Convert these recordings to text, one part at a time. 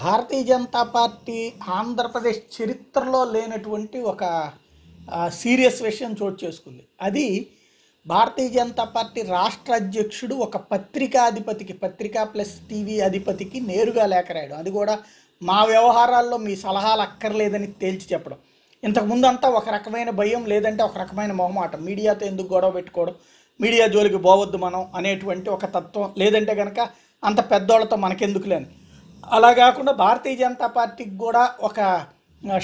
భారతీయ Janata party Andhra Pradesh చరిత్రలో లేనటువంటి ఒక సీరియస్ విషయం చోటు చేసుకుంది అది భారతీయ జనతా పార్టీ రాష్ట్ర అధ్యక్షుడు ఒక పత్రికాధిపతికి పత్రికా ప్లస్ టీవీ అధిపతికి నేరుగా లేఖ రాయడం అది కూడా మా వ్యవహారాల్లో మీ సలహాలు అక్కర్లేదని తేల్చి చెప్పడం ఇంతకుముందు అంతా ఒక రకమైన భయం లేదంటే ఒక రకమైన మొహమాటం మీడియాతో ఎందుకు గొడవ పెట్టుకోవడం మీడియా జోలికి పోవద్దు మనం అనేటువంటి ఒక తత్వం లేదంటే కనుక అంత పెద్దోళ్ళతో మనకెందుకు లేని అలా కాకుండా భారతీయ జనతా పార్టీకి కూడా ఒక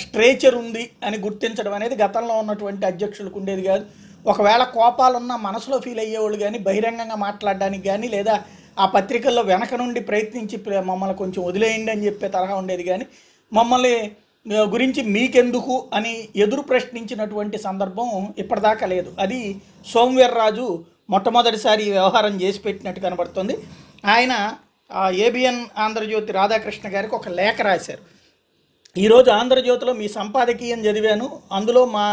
స్ట్రేచర్ ఉంది అని గుర్తించడం అనేది గతంలో ఉన్నటువంటి అధ్యక్షులకు ఉండేది కాదు ఒకవేళ కోపాలున్న మనసులో ఫీల్ అయ్యేవాళ్ళు కానీ బహిరంగంగా మాట్లాడడానికి కానీ లేదా ఆ పత్రికల్లో వెనక నుండి ప్రయత్నించి మమ్మల్ని కొంచెం వదిలేయండి అని చెప్పే తరహా ఉండేది కానీ మమ్మల్ని గురించి మీకెందుకు అని ఎదురు ప్రశ్నించినటువంటి సందర్భం ఇప్పటిదాకా లేదు అది సోమవీర్రాజు మొట్టమొదటిసారి ఈ వ్యవహారం చేసి పెట్టినట్టు కనబడుతుంది ఆయన ఏబిఎన్ ఆంధ్రజ్యోతి రాధాకృష్ణ గారికి ఒక లేఖ రాశారు ఈరోజు ఆంధ్రజ్యోతిలో మీ సంపాదకీయం చదివాను అందులో మా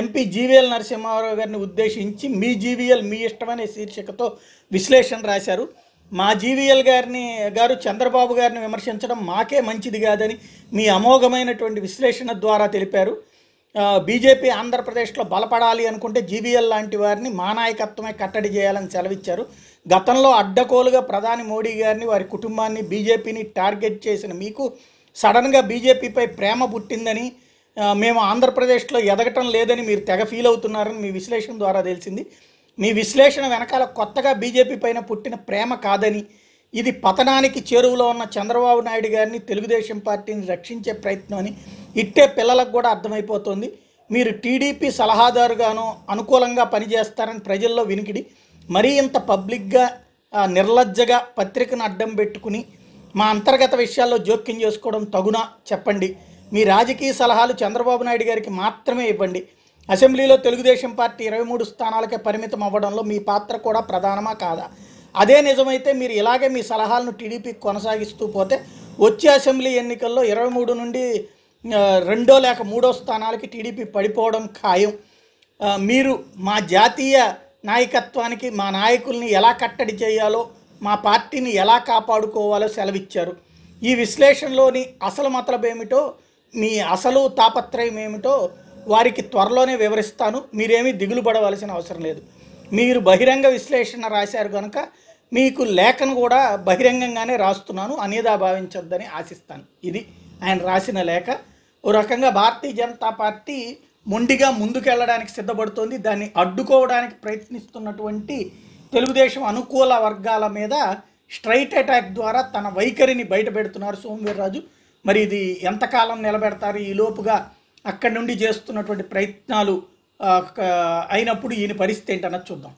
ఎంపీ జీవీఎల్ నరసింహారావు గారిని ఉద్దేశించి మీ జీవీఎల్ మీ ఇష్టమనే శీర్షికతో విశ్లేషణ రాశారు మా జీవీఎల్ గారిని గారు చంద్రబాబు గారిని విమర్శించడం మాకే మంచిది కాదని మీ అమోఘమైనటువంటి విశ్లేషణ ద్వారా తెలిపారు బీజేపీ ఆంధ్రప్రదేశ్లో బలపడాలి అనుకుంటే జీవీఎల్ లాంటి వారిని మా నాయకత్వమే కట్టడి చేయాలని సెలవిచ్చారు గతంలో అడ్డకోలుగా ప్రధాని మోడీ గారిని వారి కుటుంబాన్ని బీజేపీని టార్గెట్ చేసిన మీకు సడన్గా బీజేపీపై ప్రేమ పుట్టిందని మేము ఆంధ్రప్రదేశ్లో ఎదగటం లేదని మీరు తెగ ఫీల్ అవుతున్నారని మీ విశ్లేషణ ద్వారా తెలిసింది మీ విశ్లేషణ వెనకాల కొత్తగా బీజేపీ పైన పుట్టిన ప్రేమ కాదని ఇది పతనానికి చేరువలో ఉన్న చంద్రబాబు నాయుడు గారిని తెలుగుదేశం పార్టీని రక్షించే ప్రయత్నం అని ఇట్టే పిల్లలకు కూడా అర్థమైపోతుంది మీరు టీడీపీ సలహాదారుగాను అనుకూలంగా పనిచేస్తారని ప్రజల్లో వినికిడి మరీ ఇంత పబ్లిక్గా నిర్లజ్జగా పత్రికను అడ్డం పెట్టుకుని మా అంతర్గత విషయాల్లో జోక్యం చేసుకోవడం తగునా చెప్పండి మీ రాజకీయ సలహాలు చంద్రబాబు నాయుడు గారికి మాత్రమే ఇవ్వండి అసెంబ్లీలో తెలుగుదేశం పార్టీ ఇరవై మూడు స్థానాలకే పరిమితం అవ్వడంలో మీ పాత్ర కూడా ప్రధానమా కాదా అదే నిజమైతే మీరు ఇలాగే మీ సలహాలను టీడీపీ కొనసాగిస్తూ పోతే వచ్చే అసెంబ్లీ ఎన్నికల్లో ఇరవై మూడు నుండి రెండో లేక మూడో స్థానాలకి టీడీపీ పడిపోవడం ఖాయం మీరు మా జాతీయ నాయకత్వానికి మా నాయకుల్ని ఎలా కట్టడి చేయాలో మా పార్టీని ఎలా కాపాడుకోవాలో సెలవిచ్చారు ఈ విశ్లేషణలోని అసలు మతలం ఏమిటో మీ అసలు తాపత్రయం ఏమిటో వారికి త్వరలోనే వివరిస్తాను మీరేమీ దిగులు పడవలసిన అవసరం లేదు మీరు బహిరంగ విశ్లేషణ రాశారు కనుక మీకు లేఖను కూడా బహిరంగంగానే రాస్తున్నాను అనేదా భావించొద్దని ఆశిస్తాను ఇది ఆయన రాసిన లేఖ ఓ రకంగా భారతీయ జనతా పార్టీ మొండిగా ముందుకెళ్ళడానికి సిద్ధపడుతోంది దాన్ని అడ్డుకోవడానికి ప్రయత్నిస్తున్నటువంటి తెలుగుదేశం అనుకూల వర్గాల మీద స్ట్రైట్ అటాక్ ద్వారా తన వైఖరిని బయటపెడుతున్నారు సోమవీర్రాజు మరి ఇది ఎంతకాలం నిలబెడతారు ఈ లోపుగా అక్కడి నుండి చేస్తున్నటువంటి ప్రయత్నాలు అయినప్పుడు ఈయన పరిస్థితి ఏంటన్నది చూద్దాం